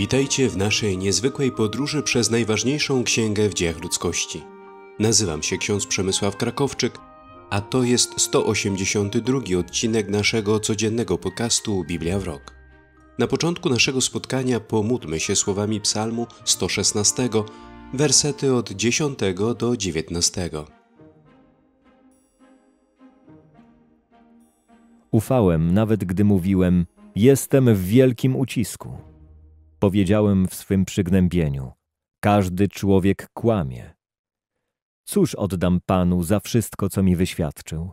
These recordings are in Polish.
Witajcie w naszej niezwykłej podróży przez najważniejszą księgę w dziejach ludzkości. Nazywam się ksiądz Przemysław Krakowczyk, a to jest 182 odcinek naszego codziennego podcastu Biblia w Rok. Na początku naszego spotkania pomódlmy się słowami Psalmu 116, wersety od 10 do 19. Ufałem, nawet gdy mówiłem: Jestem w wielkim ucisku. Powiedziałem w swym przygnębieniu, każdy człowiek kłamie. Cóż oddam Panu za wszystko, co mi wyświadczył?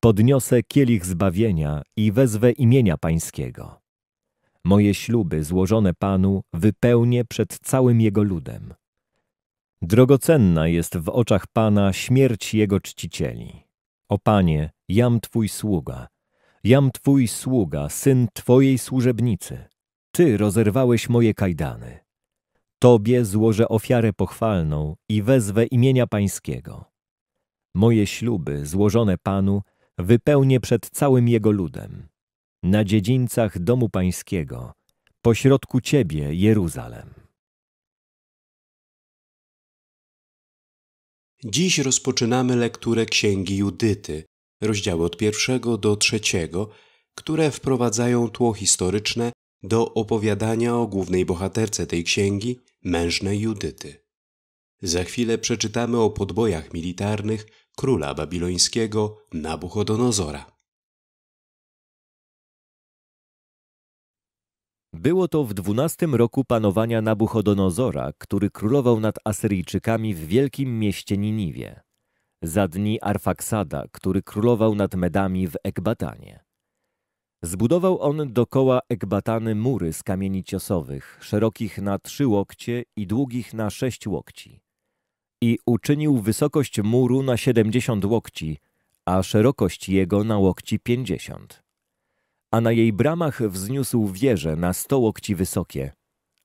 Podniosę kielich zbawienia i wezwę imienia Pańskiego. Moje śluby złożone Panu wypełnię przed całym Jego ludem. Drogocenna jest w oczach Pana śmierć Jego czcicieli. O Panie, jam Twój sługa, jam Twój sługa, syn Twojej służebnicy. Ty rozerwałeś moje kajdany. Tobie złożę ofiarę pochwalną i wezwę imienia Pańskiego. Moje śluby złożone Panu wypełnię przed całym Jego ludem. Na dziedzińcach domu Pańskiego, pośrodku Ciebie, Jeruzalem. Dziś rozpoczynamy lekturę Księgi Judyty, rozdziały od pierwszego do trzeciego, które wprowadzają tło historyczne do opowiadania o głównej bohaterce tej księgi, mężnej Judyty. Za chwilę przeczytamy o podbojach militarnych króla babilońskiego Nabuchodonozora. Było to w dwunastym roku panowania Nabuchodonozora, który królował nad Asyryjczykami w wielkim mieście Niniwie, za dni Arfaksada, który królował nad Medami w Ekbatanie. Zbudował on dokoła Ekbatany mury z kamieni ciosowych, szerokich na trzy łokcie i długich na sześć łokci. I uczynił wysokość muru na siedemdziesiąt łokci, a szerokość jego na łokci pięćdziesiąt. A na jej bramach wzniósł wieże na sto łokci wysokie,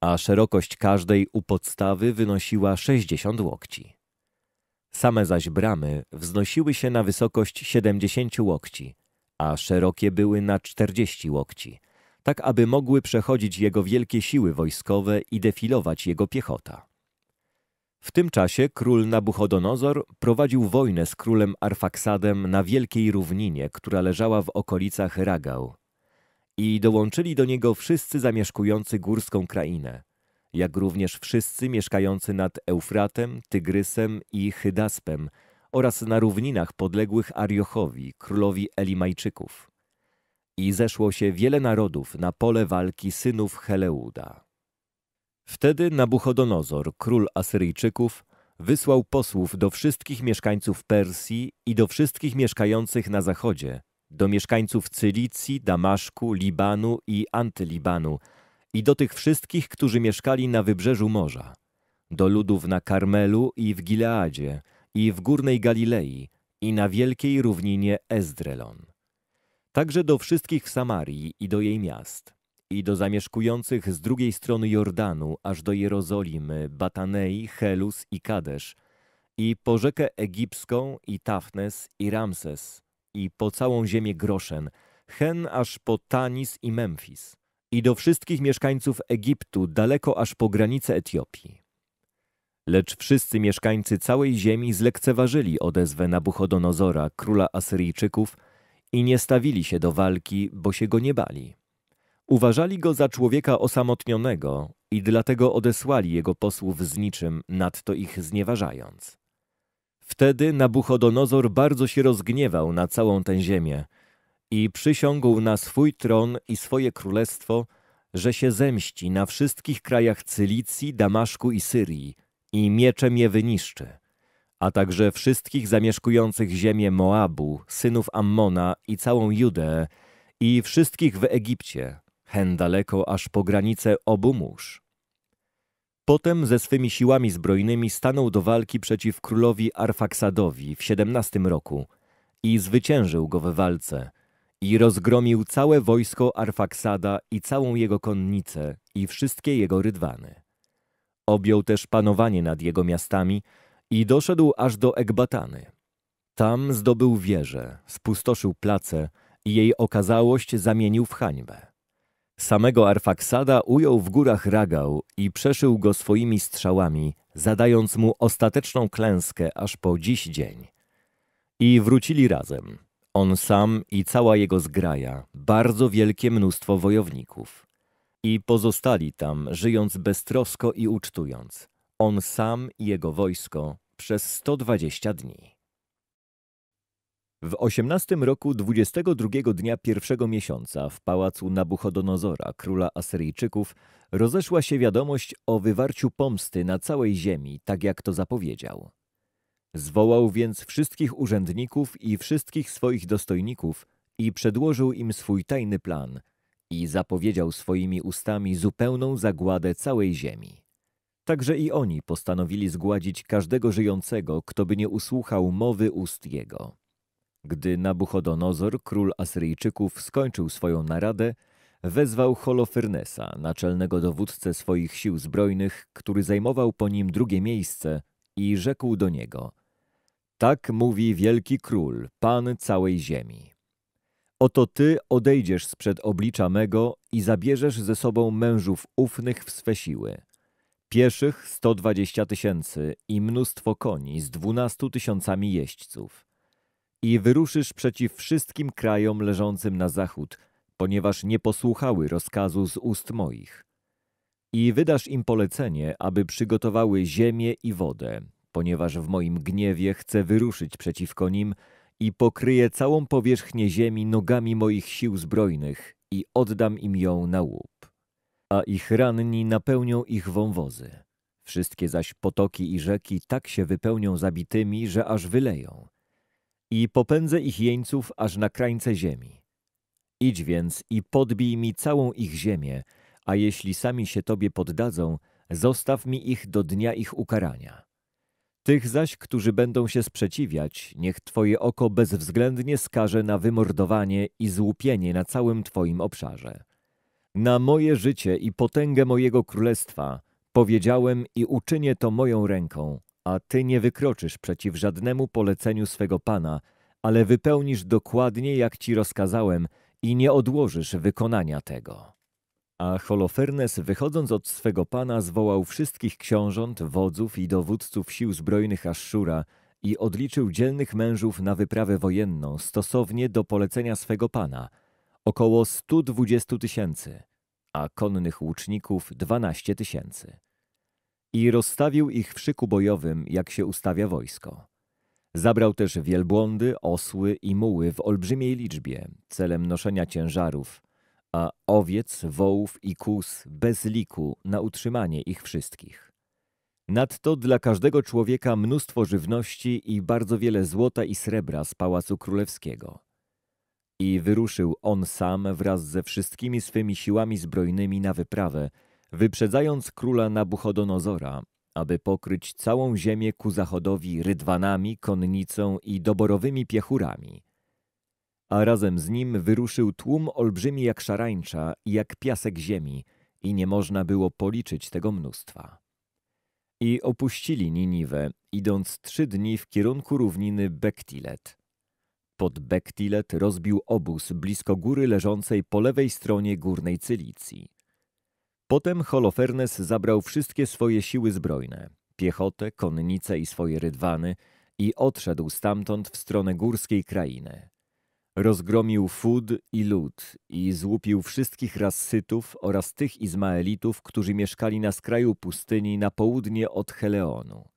a szerokość każdej u podstawy wynosiła sześćdziesiąt łokci. Same zaś bramy wznosiły się na wysokość siedemdziesięciu łokci – a szerokie były na czterdzieści łokci, tak aby mogły przechodzić jego wielkie siły wojskowe i defilować jego piechota. W tym czasie król Nabuchodonozor prowadził wojnę z królem Arfaksadem na wielkiej równinie, która leżała w okolicach Ragał. I dołączyli do niego wszyscy zamieszkujący górską krainę, jak również wszyscy mieszkający nad Eufratem, Tygrysem i Hydaspem, oraz na równinach podległych Ariochowi, królowi Elimajczyków. I zeszło się wiele narodów na pole walki synów Heleuda. Wtedy Nabuchodonozor, król Asyryjczyków, wysłał posłów do wszystkich mieszkańców Persji i do wszystkich mieszkających na zachodzie, do mieszkańców Cylicji, Damaszku, Libanu i Antylibanu i do tych wszystkich, którzy mieszkali na wybrzeżu morza, do ludów na Karmelu i w Gileadzie – i w górnej Galilei i na wielkiej równinie Ezdrelon. Także do wszystkich w Samarii i do jej miast i do zamieszkujących z drugiej strony Jordanu aż do Jerozolimy, Batanei, Helus i Kadesz i po rzekę Egipską i Tafnes i Ramses i po całą ziemię Groszen, Hen aż po Tanis i Memphis, i do wszystkich mieszkańców Egiptu daleko aż po granice Etiopii. Lecz wszyscy mieszkańcy całej ziemi zlekceważyli odezwę Nabuchodonozora, króla Asyryjczyków, i nie stawili się do walki, bo się go nie bali. Uważali go za człowieka osamotnionego i dlatego odesłali jego posłów z niczym, nadto ich znieważając. Wtedy Nabuchodonozor bardzo się rozgniewał na całą tę ziemię i przysiągł na swój tron i swoje królestwo, że się zemści na wszystkich krajach Cylicji, Damaszku i Syrii, i mieczem je wyniszczy, a także wszystkich zamieszkujących ziemię Moabu, synów Ammona i całą Judeę i wszystkich w Egipcie, hen daleko aż po granicę obu mórz. Potem ze swymi siłami zbrojnymi stanął do walki przeciw królowi Arfaksadowi w siedemnastym roku i zwyciężył go w walce i rozgromił całe wojsko Arfaksada i całą jego konnicę i wszystkie jego rydwany. Objął też panowanie nad jego miastami i doszedł aż do Ekbatany. Tam zdobył wieżę, spustoszył place i jej okazałość zamienił w hańbę. Samego Arfaksada ujął w górach Ragał i przeszył go swoimi strzałami, zadając mu ostateczną klęskę aż po dziś dzień. I wrócili razem, on sam i cała jego zgraja, bardzo wielkie mnóstwo wojowników. I pozostali tam, żyjąc beztrosko i ucztując, on sam i jego wojsko przez 120 dni. W osiemnastym roku 22 dnia pierwszego miesiąca w pałacu Nabuchodonozora, króla Asyryjczyków, rozeszła się wiadomość o wywarciu pomsty na całej ziemi, tak jak to zapowiedział. Zwołał więc wszystkich urzędników i wszystkich swoich dostojników i przedłożył im swój tajny plan – i zapowiedział swoimi ustami zupełną zagładę całej ziemi. Także i oni postanowili zgładzić każdego żyjącego, kto by nie usłuchał mowy ust jego. Gdy Nabuchodonozor, król Asyryjczyków, skończył swoją naradę, wezwał Holofernesa, naczelnego dowódcę swoich sił zbrojnych, który zajmował po nim drugie miejsce i rzekł do niego – tak mówi wielki król, pan całej ziemi. Oto ty odejdziesz sprzed oblicza mego i zabierzesz ze sobą mężów ufnych w swe siły. Pieszych 120 tysięcy i mnóstwo koni z dwunastu tysiącami jeźdźców. I wyruszysz przeciw wszystkim krajom leżącym na zachód, ponieważ nie posłuchały rozkazu z ust moich. I wydasz im polecenie, aby przygotowały ziemię i wodę, ponieważ w moim gniewie chcę wyruszyć przeciwko nim, i pokryję całą powierzchnię ziemi nogami moich sił zbrojnych i oddam im ją na łup. A ich ranni napełnią ich wąwozy. Wszystkie zaś potoki i rzeki tak się wypełnią zabitymi, że aż wyleją. I popędzę ich jeńców aż na krańce ziemi. Idź więc i podbij mi całą ich ziemię, a jeśli sami się Tobie poddadzą, zostaw mi ich do dnia ich ukarania. Tych zaś, którzy będą się sprzeciwiać, niech Twoje oko bezwzględnie skaże na wymordowanie i złupienie na całym Twoim obszarze. Na moje życie i potęgę mojego królestwa powiedziałem i uczynię to moją ręką, a Ty nie wykroczysz przeciw żadnemu poleceniu swego Pana, ale wypełnisz dokładnie jak Ci rozkazałem i nie odłożysz wykonania tego. A Holofernes, wychodząc od swego pana, zwołał wszystkich książąt, wodzów i dowódców sił zbrojnych Aszura i odliczył dzielnych mężów na wyprawę wojenną stosownie do polecenia swego pana, około 120 tysięcy, a konnych łuczników 12 tysięcy. I rozstawił ich w szyku bojowym, jak się ustawia wojsko. Zabrał też wielbłądy, osły i muły w olbrzymiej liczbie, celem noszenia ciężarów – a owiec, wołów i kóz bez liku na utrzymanie ich wszystkich. Nadto dla każdego człowieka mnóstwo żywności i bardzo wiele złota i srebra z pałacu królewskiego. I wyruszył on sam wraz ze wszystkimi swymi siłami zbrojnymi na wyprawę, wyprzedzając króla Nabuchodonozora, aby pokryć całą ziemię ku zachodowi rydwanami, konnicą i doborowymi piechurami, a razem z nim wyruszył tłum olbrzymi jak szarańcza i jak piasek ziemi i nie można było policzyć tego mnóstwa. I opuścili Niniwę, idąc trzy dni w kierunku równiny Bektilet. Pod Bektilet rozbił obóz blisko góry leżącej po lewej stronie górnej Cylicji. Potem Holofernes zabrał wszystkie swoje siły zbrojne, piechotę, konnice i swoje rydwany i odszedł stamtąd w stronę górskiej krainy. Rozgromił Fud i lud i złupił wszystkich rasytów oraz tych Izmaelitów, którzy mieszkali na skraju pustyni na południe od Heleonu.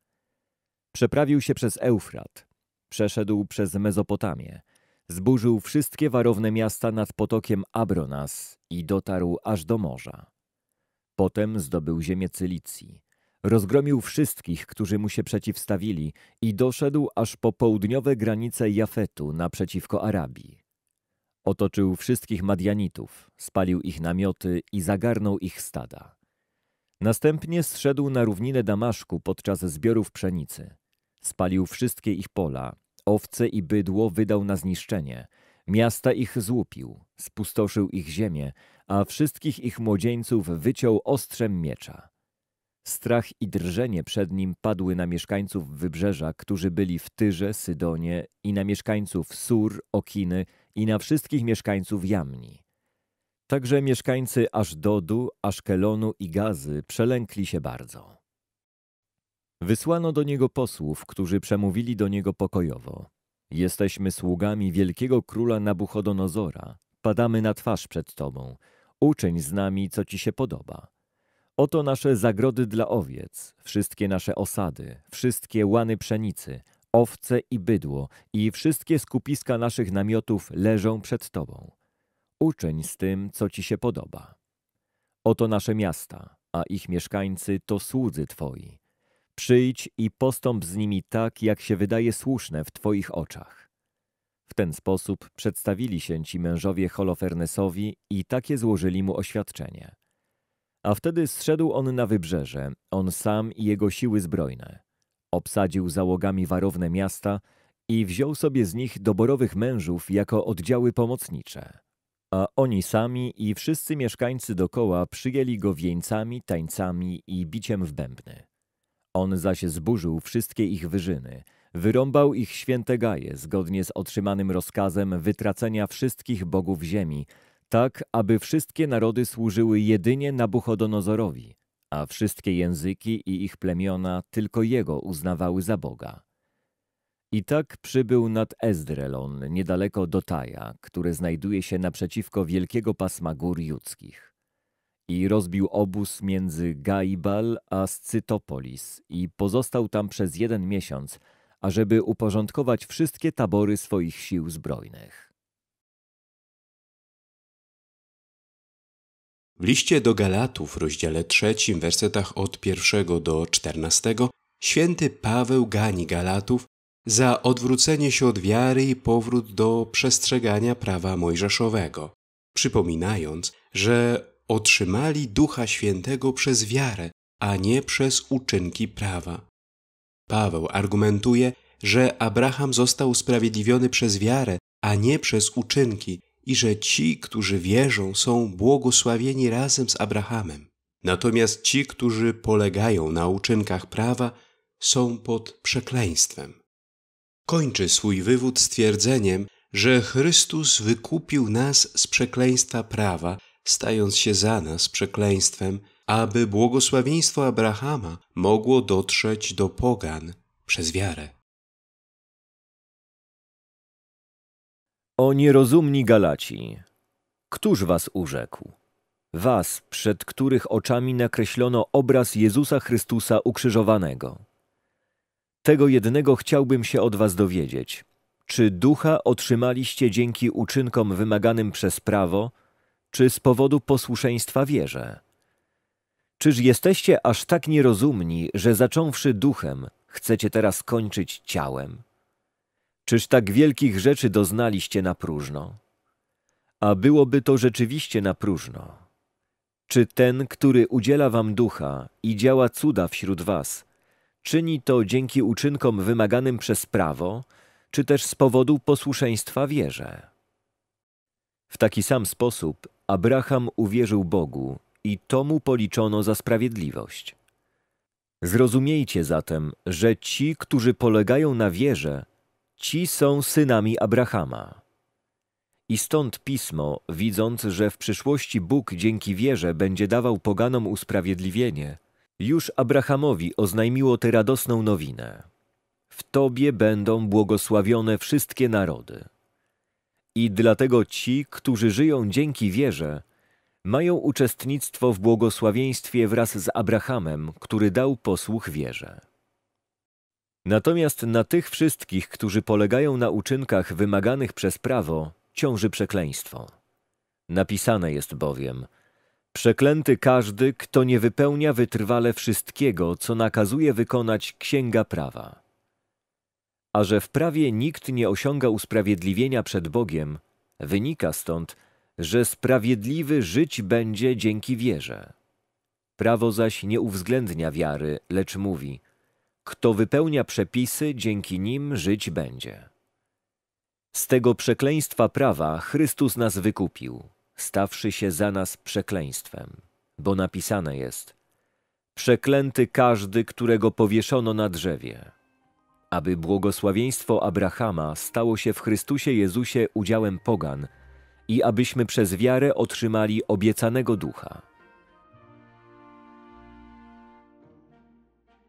Przeprawił się przez Eufrat, przeszedł przez Mezopotamię, zburzył wszystkie warowne miasta nad potokiem Abronas i dotarł aż do morza. Potem zdobył ziemię Cylicji. Rozgromił wszystkich, którzy mu się przeciwstawili i doszedł aż po południowe granice Jafetu naprzeciwko Arabii. Otoczył wszystkich Madianitów, spalił ich namioty i zagarnął ich stada. Następnie zszedł na równinę Damaszku podczas zbiorów pszenicy. Spalił wszystkie ich pola, owce i bydło wydał na zniszczenie, miasta ich złupił, spustoszył ich ziemię, a wszystkich ich młodzieńców wyciął ostrzem miecza. Strach i drżenie przed nim padły na mieszkańców wybrzeża, którzy byli w Tyrze, Sydonie i na mieszkańców Sur, Okiny i na wszystkich mieszkańców Jamni. Także mieszkańcy Ażdodu, Aszkelonu i Gazy przelękli się bardzo. Wysłano do niego posłów, którzy przemówili do niego pokojowo. Jesteśmy sługami wielkiego króla Nabuchodonozora. Padamy na twarz przed tobą. Uczyń z nami, co ci się podoba. Oto nasze zagrody dla owiec, wszystkie nasze osady, wszystkie łany pszenicy, owce i bydło i wszystkie skupiska naszych namiotów leżą przed Tobą. Uczyń z tym, co Ci się podoba. Oto nasze miasta, a ich mieszkańcy to słudzy Twoi. Przyjdź i postąp z nimi tak, jak się wydaje słuszne w Twoich oczach. W ten sposób przedstawili się ci mężowie Holofernesowi i takie złożyli mu oświadczenie – a wtedy zszedł on na wybrzeże, on sam i jego siły zbrojne. Obsadził załogami warowne miasta i wziął sobie z nich doborowych mężów jako oddziały pomocnicze. A oni sami i wszyscy mieszkańcy dokoła przyjęli go wieńcami, tańcami i biciem w bębny. On zaś zburzył wszystkie ich wyżyny, wyrąbał ich święte gaje zgodnie z otrzymanym rozkazem wytracenia wszystkich bogów ziemi, tak aby wszystkie narody służyły jedynie Nabuchodonozorowi, a wszystkie języki i ich plemiona tylko jego uznawały za Boga. I tak przybył nad Ezdrelon, niedaleko Dotaja, które znajduje się naprzeciwko wielkiego pasma gór judzkich. I rozbił obóz między Gaibal a Scytopolis i pozostał tam przez jeden miesiąc, ażeby uporządkować wszystkie tabory swoich sił zbrojnych. W liście do Galatów, rozdziale trzecim, wersetach od pierwszego do czternastego, święty Paweł gani Galatów za odwrócenie się od wiary i powrót do przestrzegania prawa mojżeszowego, przypominając, że otrzymali Ducha Świętego przez wiarę, a nie przez uczynki prawa. Paweł argumentuje, że Abraham został usprawiedliwiony przez wiarę, a nie przez uczynki, i że ci, którzy wierzą, są błogosławieni razem z Abrahamem. Natomiast ci, którzy polegają na uczynkach prawa, są pod przekleństwem. Kończy swój wywód stwierdzeniem, że Chrystus wykupił nas z przekleństwa prawa, stając się za nas przekleństwem, aby błogosławieństwo Abrahama mogło dotrzeć do pogan przez wiarę. O nierozumni Galaci, któż was urzekł? Was, przed których oczami nakreślono obraz Jezusa Chrystusa ukrzyżowanego. Tego jednego chciałbym się od was dowiedzieć. Czy ducha otrzymaliście dzięki uczynkom wymaganym przez prawo, czy z powodu posłuszeństwa wierze? Czyż jesteście aż tak nierozumni, że zacząwszy duchem, chcecie teraz kończyć ciałem? Czyż tak wielkich rzeczy doznaliście na próżno? A byłoby to rzeczywiście na próżno. Czy ten, który udziela wam ducha i działa cuda wśród was, czyni to dzięki uczynkom wymaganym przez prawo, czy też z powodu posłuszeństwa wierze? W taki sam sposób Abraham uwierzył Bogu i to mu policzono za sprawiedliwość. Zrozumiejcie zatem, że ci, którzy polegają na wierze, Ci są synami Abrahama. I stąd pismo, widząc, że w przyszłości Bóg dzięki wierze będzie dawał poganom usprawiedliwienie, już Abrahamowi oznajmiło tę radosną nowinę. W Tobie będą błogosławione wszystkie narody. I dlatego ci, którzy żyją dzięki wierze, mają uczestnictwo w błogosławieństwie wraz z Abrahamem, który dał posłuch wierze. Natomiast na tych wszystkich, którzy polegają na uczynkach wymaganych przez prawo, ciąży przekleństwo. Napisane jest bowiem: Przeklęty każdy, kto nie wypełnia wytrwale wszystkiego, co nakazuje wykonać księga prawa. A że w prawie nikt nie osiąga usprawiedliwienia przed Bogiem, wynika stąd, że sprawiedliwy żyć będzie dzięki wierze. Prawo zaś nie uwzględnia wiary, lecz mówi: kto wypełnia przepisy, dzięki nim żyć będzie. Z tego przekleństwa prawa Chrystus nas wykupił, stawszy się za nas przekleństwem, bo napisane jest: Przeklęty każdy, którego powieszono na drzewie, aby błogosławieństwo Abrahama stało się w Chrystusie Jezusie udziałem pogan i abyśmy przez wiarę otrzymali obiecanego ducha.